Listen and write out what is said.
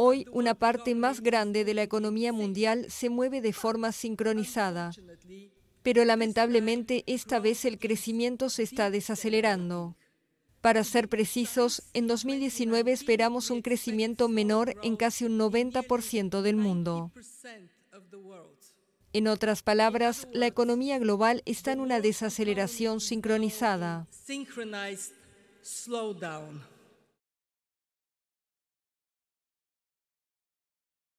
Hoy una parte más grande de la economía mundial se mueve de forma sincronizada, pero lamentablemente esta vez el crecimiento se está desacelerando. Para ser precisos, en 2019 esperamos un crecimiento menor en casi un 90% del mundo. En otras palabras, la economía global está en una desaceleración sincronizada.